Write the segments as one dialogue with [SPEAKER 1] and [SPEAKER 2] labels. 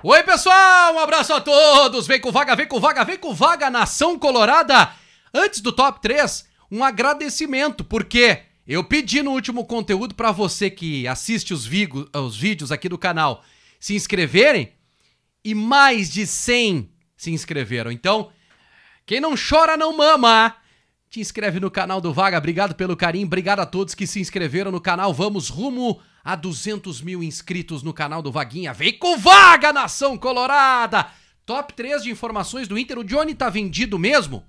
[SPEAKER 1] Oi, pessoal, um abraço a todos. Vem com vaga, vem com vaga, vem com vaga, nação colorada. Antes do top 3, um agradecimento, porque eu pedi no último conteúdo para você que assiste os, vigo, os vídeos aqui do canal se inscreverem e mais de 100 se inscreveram. Então, quem não chora não mama. Te inscreve no canal do Vaga. Obrigado pelo carinho, obrigado a todos que se inscreveram no canal. Vamos rumo a 200 mil inscritos no canal do Vaguinha. Vem com vaga, nação colorada! Top 3 de informações do Inter. O Johnny tá vendido mesmo?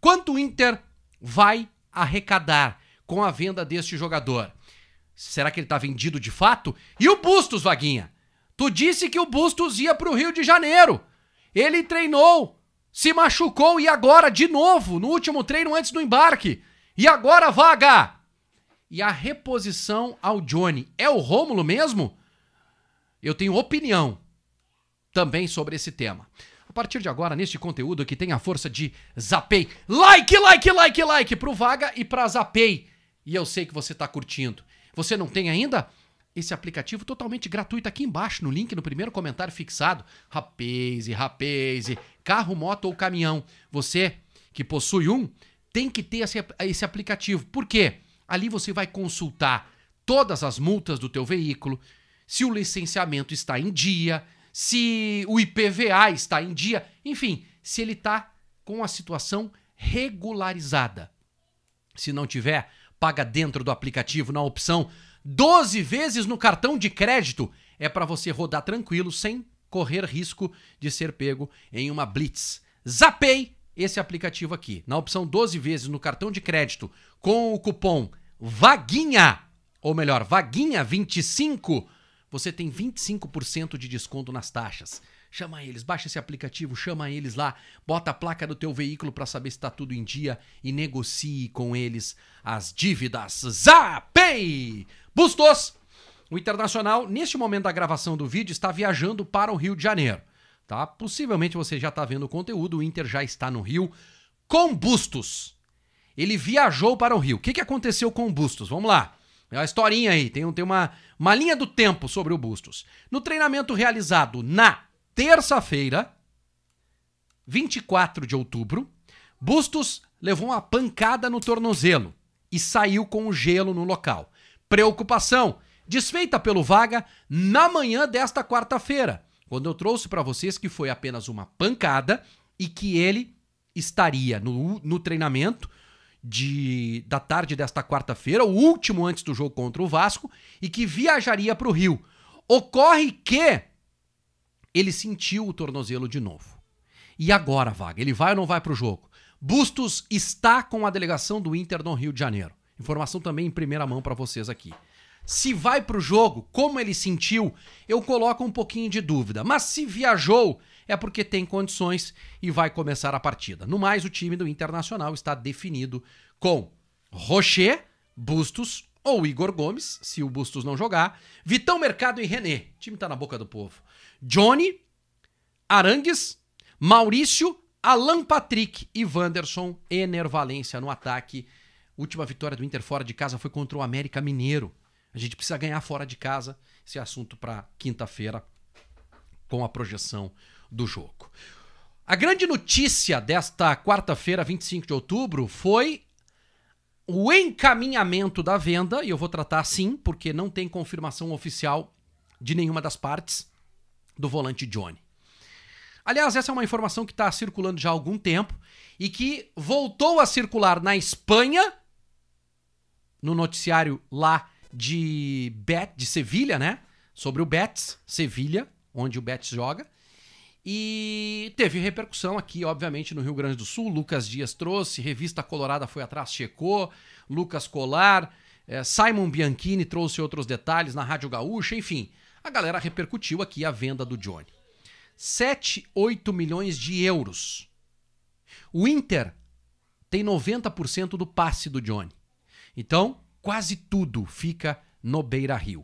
[SPEAKER 1] Quanto o Inter vai arrecadar com a venda deste jogador? Será que ele tá vendido de fato? E o Bustos, Vaguinha? Tu disse que o Bustos ia pro Rio de Janeiro. Ele treinou, se machucou e agora de novo, no último treino antes do embarque. E agora, vaga! e a reposição ao Johnny. É o Rômulo mesmo? Eu tenho opinião também sobre esse tema. A partir de agora, neste conteúdo que tem a força de Zapei. Like, like, like, like pro Vaga e pra Zapei. E eu sei que você tá curtindo. Você não tem ainda? Esse aplicativo totalmente gratuito aqui embaixo, no link no primeiro comentário fixado. Rapaze, rapaze, carro, moto ou caminhão. Você que possui um, tem que ter esse, esse aplicativo. Por quê? Ali você vai consultar todas as multas do teu veículo, se o licenciamento está em dia, se o IPVA está em dia, enfim, se ele está com a situação regularizada. Se não tiver, paga dentro do aplicativo na opção 12 vezes no cartão de crédito. É para você rodar tranquilo sem correr risco de ser pego em uma blitz. Zapei esse aplicativo aqui. Na opção 12 vezes no cartão de crédito com o cupom VAGUINHA, ou melhor, VAGUINHA25, você tem 25% de desconto nas taxas. Chama eles, baixa esse aplicativo, chama eles lá, bota a placa do teu veículo para saber se está tudo em dia e negocie com eles as dívidas. Zapay! Bustos! O Internacional, neste momento da gravação do vídeo, está viajando para o Rio de Janeiro tá? Possivelmente você já está vendo o conteúdo, o Inter já está no Rio com Bustos. Ele viajou para o Rio. O que, que aconteceu com o Bustos? Vamos lá. É uma historinha aí, tem, tem uma, uma linha do tempo sobre o Bustos. No treinamento realizado na terça-feira, 24 de outubro, Bustos levou uma pancada no tornozelo e saiu com gelo no local. Preocupação desfeita pelo Vaga na manhã desta quarta-feira. Quando eu trouxe para vocês que foi apenas uma pancada e que ele estaria no, no treinamento de, da tarde desta quarta-feira, o último antes do jogo contra o Vasco, e que viajaria para o Rio. Ocorre que ele sentiu o tornozelo de novo. E agora, Vaga, ele vai ou não vai para o jogo? Bustos está com a delegação do Inter no Rio de Janeiro. Informação também em primeira mão para vocês aqui. Se vai para o jogo, como ele sentiu, eu coloco um pouquinho de dúvida. Mas se viajou, é porque tem condições e vai começar a partida. No mais, o time do Internacional está definido com Rocher, Bustos ou Igor Gomes, se o Bustos não jogar, Vitão Mercado e René. O time está na boca do povo. Johnny, Arangues, Maurício, Alan Patrick e Wanderson Enervalência no ataque. Última vitória do Inter fora de casa foi contra o América Mineiro. A gente precisa ganhar fora de casa. Esse assunto para quinta-feira com a projeção do jogo. A grande notícia desta quarta-feira, 25 de outubro, foi o encaminhamento da venda, e eu vou tratar assim, porque não tem confirmação oficial de nenhuma das partes do volante Johnny. Aliás, essa é uma informação que está circulando já há algum tempo e que voltou a circular na Espanha, no noticiário lá de Bet, de Sevilha, né? Sobre o Betis, Sevilha, onde o Betis joga. E teve repercussão aqui, obviamente, no Rio Grande do Sul. Lucas Dias trouxe, Revista Colorada foi atrás, checou, Lucas Colar, eh, Simon Bianchini trouxe outros detalhes na Rádio Gaúcha, enfim. A galera repercutiu aqui a venda do Johnny. 7, 8 milhões de euros. O Inter tem 90% do passe do Johnny. Então, quase tudo fica no Beira Rio.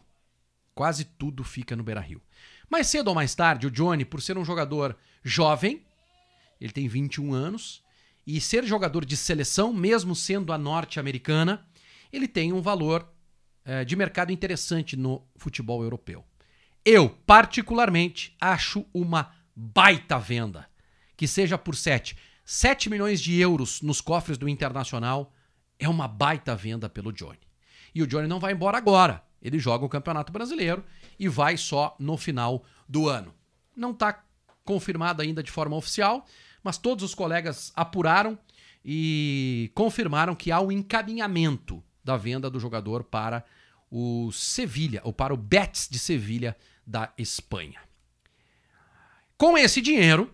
[SPEAKER 1] Quase tudo fica no Beira Rio. Mais cedo ou mais tarde, o Johnny, por ser um jogador jovem, ele tem 21 anos, e ser jogador de seleção, mesmo sendo a norte-americana, ele tem um valor eh, de mercado interessante no futebol europeu. Eu, particularmente, acho uma baita venda. Que seja por 7. 7 milhões de euros nos cofres do Internacional é uma baita venda pelo Johnny. E o Johnny não vai embora agora. Ele joga o Campeonato Brasileiro e vai só no final do ano. Não está confirmado ainda de forma oficial, mas todos os colegas apuraram e confirmaram que há o um encaminhamento da venda do jogador para o Sevilha, ou para o Betis de Sevilha da Espanha. Com esse dinheiro,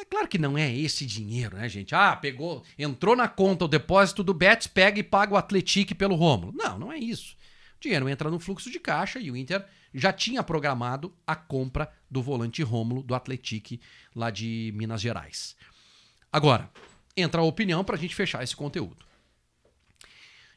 [SPEAKER 1] é claro que não é esse dinheiro, né, gente? Ah, pegou, entrou na conta o depósito do Betis, pega e paga o Atletique pelo Rômulo. Não, não é isso. O dinheiro entra no fluxo de caixa e o Inter já tinha programado a compra do volante Rômulo do Atletique lá de Minas Gerais. Agora, entra a opinião para a gente fechar esse conteúdo.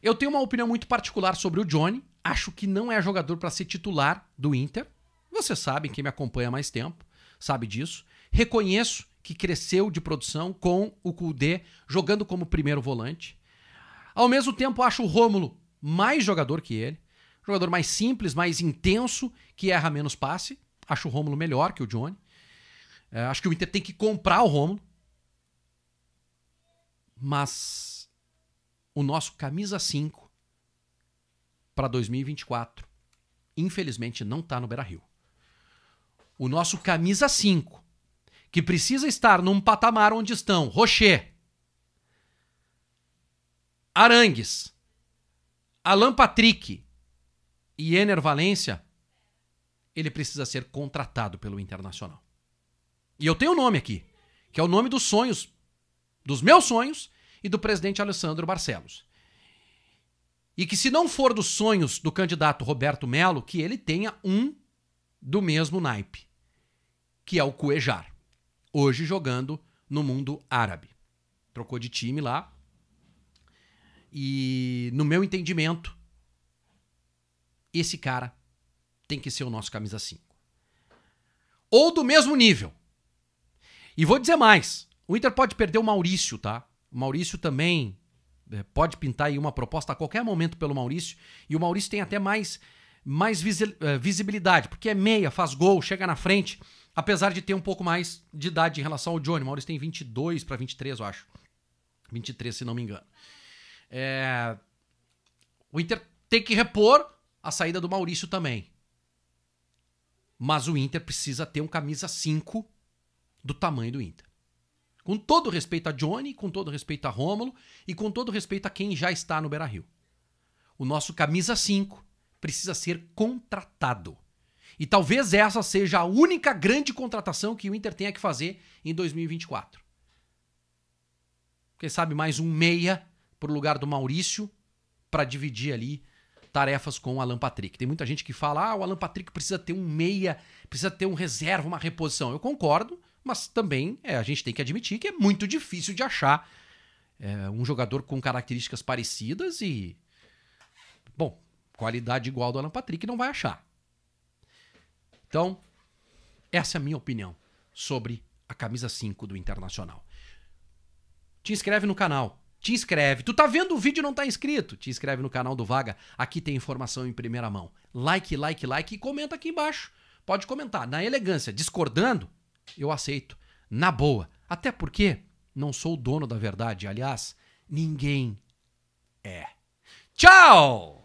[SPEAKER 1] Eu tenho uma opinião muito particular sobre o Johnny. Acho que não é jogador para ser titular do Inter. Vocês sabem, quem me acompanha há mais tempo sabe disso. Reconheço que cresceu de produção com o Kudê jogando como primeiro volante. Ao mesmo tempo, acho o Rômulo mais jogador que ele. Jogador mais simples, mais intenso, que erra menos passe. Acho o Rômulo melhor que o Johnny. É, acho que o Inter tem que comprar o Rômulo. Mas o nosso camisa 5 para 2024, infelizmente, não está no Beira-Rio. O nosso camisa 5 que precisa estar num patamar onde estão Rocher, Arangues, Alan Patrick e Ener Valência, ele precisa ser contratado pelo Internacional. E eu tenho o um nome aqui, que é o nome dos sonhos, dos meus sonhos e do presidente Alessandro Barcelos. E que se não for dos sonhos do candidato Roberto Melo, que ele tenha um do mesmo naipe, que é o Cuejar hoje jogando no mundo árabe. Trocou de time lá. E, no meu entendimento, esse cara tem que ser o nosso camisa 5. Ou do mesmo nível. E vou dizer mais: o Inter pode perder o Maurício, tá? O Maurício também é, pode pintar aí uma proposta a qualquer momento pelo Maurício. E o Maurício tem até mais, mais é, visibilidade, porque é meia, faz gol, chega na frente. Apesar de ter um pouco mais de idade em relação ao Johnny. Maurício tem 22 para 23, eu acho. 23, se não me engano. É... O Inter tem que repor a saída do Maurício também. Mas o Inter precisa ter um camisa 5 do tamanho do Inter. Com todo respeito a Johnny, com todo respeito a Rômulo e com todo respeito a quem já está no Beira-Rio. O nosso camisa 5 precisa ser contratado. E talvez essa seja a única grande contratação que o Inter tenha que fazer em 2024. Quem sabe mais um meia para o lugar do Maurício para dividir ali tarefas com o Alan Patrick. Tem muita gente que fala: ah, o Alan Patrick precisa ter um meia, precisa ter um reserva, uma reposição. Eu concordo, mas também é, a gente tem que admitir que é muito difícil de achar é, um jogador com características parecidas e. Bom, qualidade igual do Alan Patrick não vai achar. Então, essa é a minha opinião sobre a camisa 5 do Internacional. Te inscreve no canal. Te inscreve. Tu tá vendo o vídeo e não tá inscrito? Te inscreve no canal do Vaga. Aqui tem informação em primeira mão. Like, like, like e comenta aqui embaixo. Pode comentar. Na elegância, discordando, eu aceito. Na boa. Até porque não sou o dono da verdade. Aliás, ninguém é. Tchau!